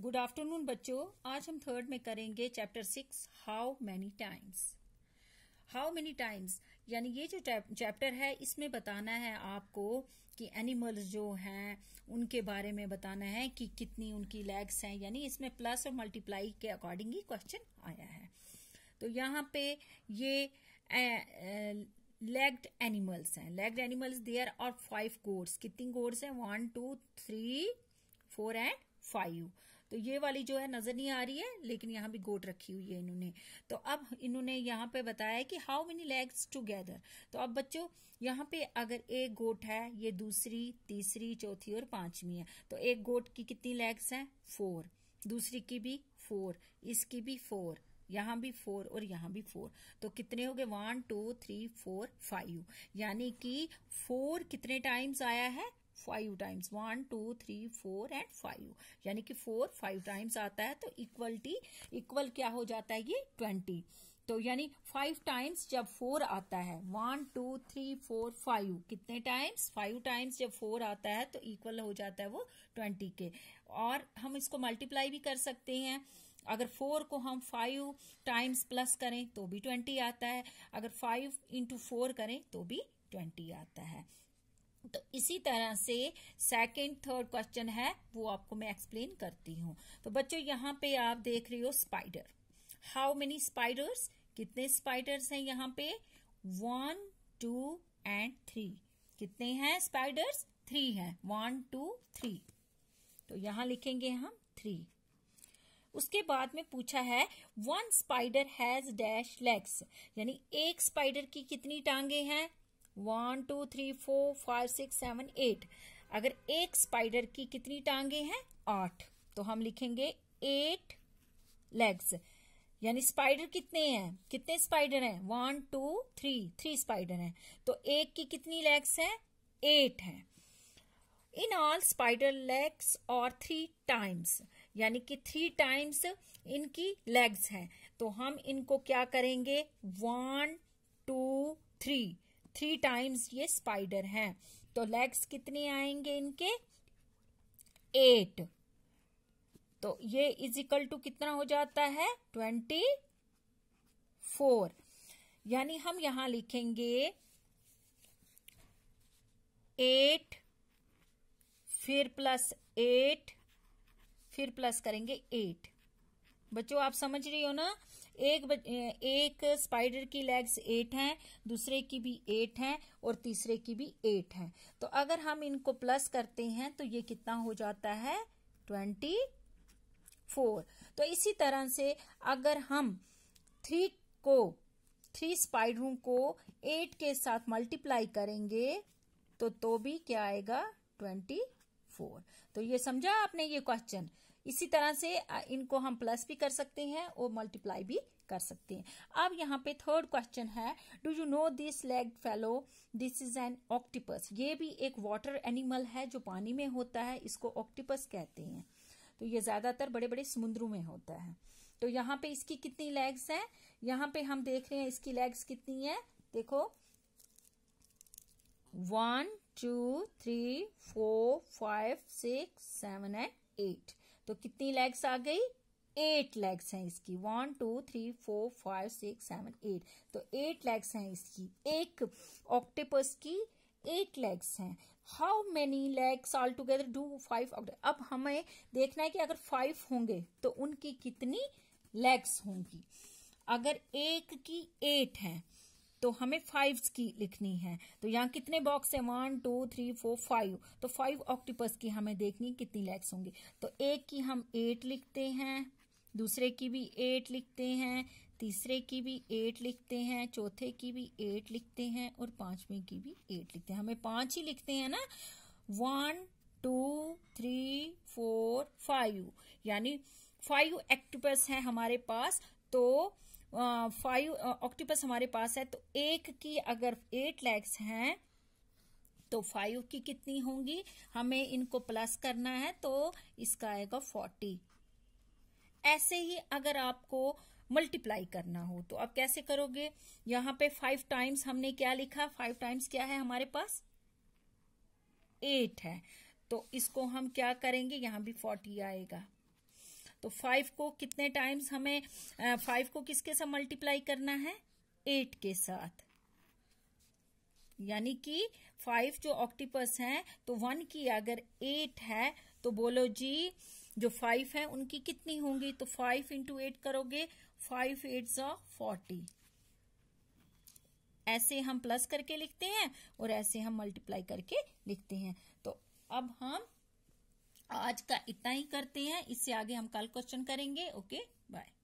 good afternoon बच्चों आज हम थर्ड में करेंगे chapter six how many times how many times यानी ये जो चैप्टर है इसमें बताना है आपको कि एनिमल्स जो हैं उनके बारे में बताना है कि कितनी उनकी लेग्स हैं यानी इसमें प्लस और मल्टीप्लाई के अकॉर्डिंग ही क्वेश्चन आया है तो यहाँ पे ये लेग्ड एनिमल्स हैं लेग्ड एनिमल्स देयर और फाइव गोड्स कितनी गोड्स हैं one two three four and five तो ये वाली जो है नजर नहीं आ रही है लेकिन यहां भी गोट रखी हुई है इन्होंने तो अब इन्होंने यहाँ पे बताया कि हाउ मेनी लेग्स टूगेदर तो अब बच्चों यहाँ पे अगर एक गोट है ये दूसरी तीसरी चौथी और पांचवी है तो एक गोट की कितनी लेग्स हैं फोर दूसरी की भी फोर इसकी भी फोर यहां भी फोर और यहां भी फोर तो कितने हो गए one two three four five यानी कि फोर कितने टाइम्स आया है five times one two three four and five यानी कि फोर फाइव टाइम्स आता है तो इक्वलिटी इक्वल क्या हो जाता है ये ट्वेंटी तो यानी फाइव टाइम्स जब फोर आता है one two three four five कितने टाइम्स फाइव टाइम्स जब फोर आता है तो इक्वल हो जाता है वो ट्वेंटी के और हम इसको मल्टीप्लाई भी कर सकते हैं अगर फोर को हम फाइव टाइम्स प्लस करें तो भी ट्वेंटी आता है अगर फाइव इंटू फोर करें तो भी ट्वेंटी आता है तो इसी तरह से सेकंड थर्ड क्वेश्चन है वो आपको मैं एक्सप्लेन करती हूँ तो बच्चों यहाँ पे आप देख रहे हो स्पाइडर हाउ मेनी स्पाइडर्स कितने स्पाइडर्स हैं यहाँ पे वन टू एंड थ्री कितने हैं स्पाइडर्स थ्री हैं वन टू थ्री तो यहाँ लिखेंगे हम थ्री उसके बाद में पूछा है one spider has dash legs यानी एक स्पाइडर की कितनी टांगे हैं one two three four five six seven eight अगर एक स्पाइडर की कितनी टांगे हैं आठ तो हम लिखेंगे एट लेग्स यानी स्पाइडर कितने हैं कितने स्पाइडर हैं one two three three spider हैं तो एक की कितनी लेग्स हैं एट हैं इन ऑल स्पाइडर लेग्स और थ्री टाइम्स यानी कि थ्री टाइम्स इनकी लेग्स हैं तो हम इनको क्या करेंगे one two three three times ये स्पाइडर हैं तो लेग्स कितने आएंगे इनके एट तो ये इजिकल टू कितना हो जाता है ट्वेंटी फोर यानी हम यहां लिखेंगे एट फिर प्लस एट फिर प्लस करेंगे एट बच्चों आप समझ रही हो ना एक एक स्पाइडर की लेग्स एट हैं दूसरे की भी एट हैं और तीसरे की भी एट हैं तो अगर हम इनको प्लस करते हैं तो ये कितना हो जाता है ट्वेंटी फोर तो इसी तरह से अगर हम थ्री को थ्री स्पाइडरों को एट के साथ मल्टीप्लाई करेंगे तो तो भी क्या आएगा ट्वेंटी फोर तो ये समझा आपने ये क्वेश्चन इसी तरह से इनको हम प्लस भी कर सकते हैं और मल्टीप्लाई भी कर सकते हैं अब यहाँ पे थर्ड क्वेश्चन है do you know this leg fellow this is an octopus ये भी एक वाटर एनिमल है जो पानी में होता है इसको ऑक्टिपस कहते हैं तो ये ज्यादातर बड़े बड़े समुद्रों में होता है तो यहाँ पे इसकी कितनी लेग्स हैं यहाँ पे हम देख रहे हैं इसकी लेग्स कितनी है देखो one two three four five six seven and eight तो कितनी लेग्स आ गई एट लेग्स हैं इसकी one two three four five six seven eight तो एट लेग्स हैं इसकी एक ऑक्टेपस की एट लेग्स हैं how many legs all together do five अब हमें देखना है कि अगर फाइव होंगे तो उनकी कितनी लेग्स होंगी अगर एक की एट है तो हमें फाइव की लिखनी है तो यहाँ कितने बॉक्स है one two three four five तो फाइव ऑक्टिपस की हमें देखनी कितनी लेग्स होंगी तो एक की हम एट लिखते हैं दूसरे की भी एट लिखते हैं तीसरे की भी एट लिखते हैं चौथे की भी एट लिखते हैं और पांचवें की भी एट लिखते हैं हमें पांच ही लिखते हैं ना one two three four five यानी फाइव एक्टिपस हैं हमारे पास तो फाइव ऑक्टोपस हमारे पास है तो एक की अगर एट लेग्स हैं तो फाइव की कितनी होंगी हमें इनको प्लस करना है तो इसका आएगा फोर्टी ऐसे ही अगर आपको मल्टीप्लाई करना हो तो आप कैसे करोगे यहां पे फाइव टाइम्स हमने क्या लिखा फाइव टाइम्स क्या है हमारे पास एट है तो इसको हम क्या करेंगे यहां भी फोर्टी आएगा तो फाइव को कितने टाइम्स हमें फाइव को किसके साथ मल्टीप्लाई करना है एट के साथ यानी कि फाइव जो ऑक्टिपस हैं तो वन की अगर एट है तो बोलो जी जो फाइव है उनकी कितनी होंगी तो फाइव इंटू एट करोगे फाइव एट सा फोर्टी ऐसे हम प्लस करके लिखते हैं और ऐसे हम मल्टीप्लाई करके लिखते हैं तो अब हम आज का इतना ही करते हैं इससे आगे हम कल क्वेश्चन करेंगे ओके बाय